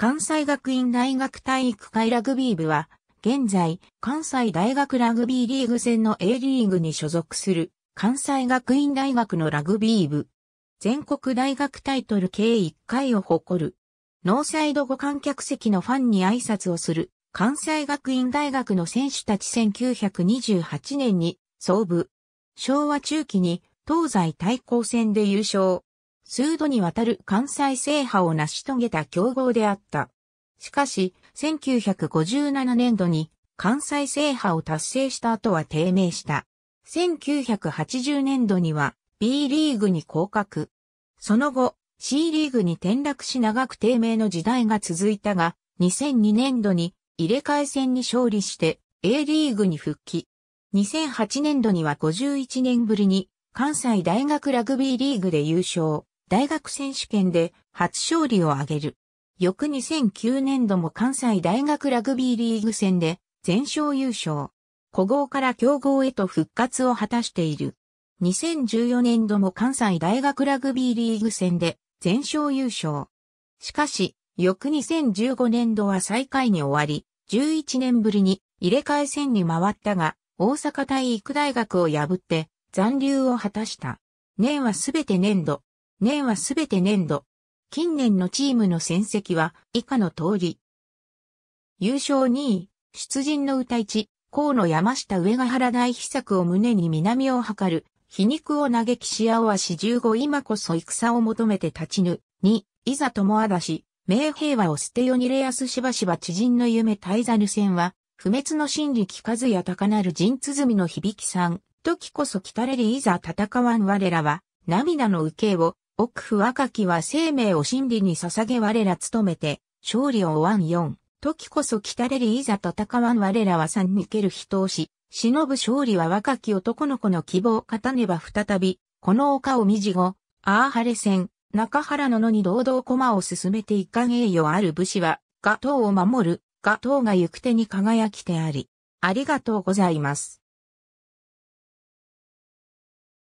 関西学院大学体育会ラグビー部は、現在、関西大学ラグビーリーグ戦の A リーグに所属する、関西学院大学のラグビー部。全国大学タイトル計1回を誇る。ノーサイド互観客席のファンに挨拶をする、関西学院大学の選手たち1928年に、創部。昭和中期に東西対抗戦で優勝。数度にわたる関西制覇を成し遂げた強豪であった。しかし、1957年度に関西制覇を達成した後は低迷した。1980年度には B リーグに降格。その後、C リーグに転落し長く低迷の時代が続いたが、2002年度に入れ替え戦に勝利して A リーグに復帰。2008年度には51年ぶりに関西大学ラグビーリーグで優勝。大学選手権で初勝利を挙げる。翌2009年度も関西大学ラグビーリーグ戦で全勝優勝。古豪から強豪へと復活を果たしている。2014年度も関西大学ラグビーリーグ戦で全勝優勝。しかし、翌2015年度は最下位に終わり、11年ぶりに入れ替え戦に回ったが、大阪体育大学を破って残留を果たした。年はすべて年度、年はすべて年度。近年のチームの戦績は以下の通り。優勝2位、出陣の歌一、河野山下上ヶ原大秘策を胸に南を図る、皮肉を嘆きし青足15今こそ戦を求めて立ちぬ。2、いざともあだし、明平和を捨てよにれやすしばしば知人の夢大ざぬ戦は、不滅の真理聞かずや高なる人鼓の響きさん、時こそ来たれりいざ戦わん我らは、涙の受けを、奥府若きは生命を真理に捧げ我ら努めて、勝利を湾四。時こそ来たれりいざ戦わん我らは三にける人をし、忍ぶ勝利は若き男の子の希望を語ねば再び、この丘を未じ後、ああ晴れ戦、中原野のに堂々駒を進めて一貫栄誉ある武士は、画頭を守る、画頭が行く手に輝きてあり。ありがとうございます。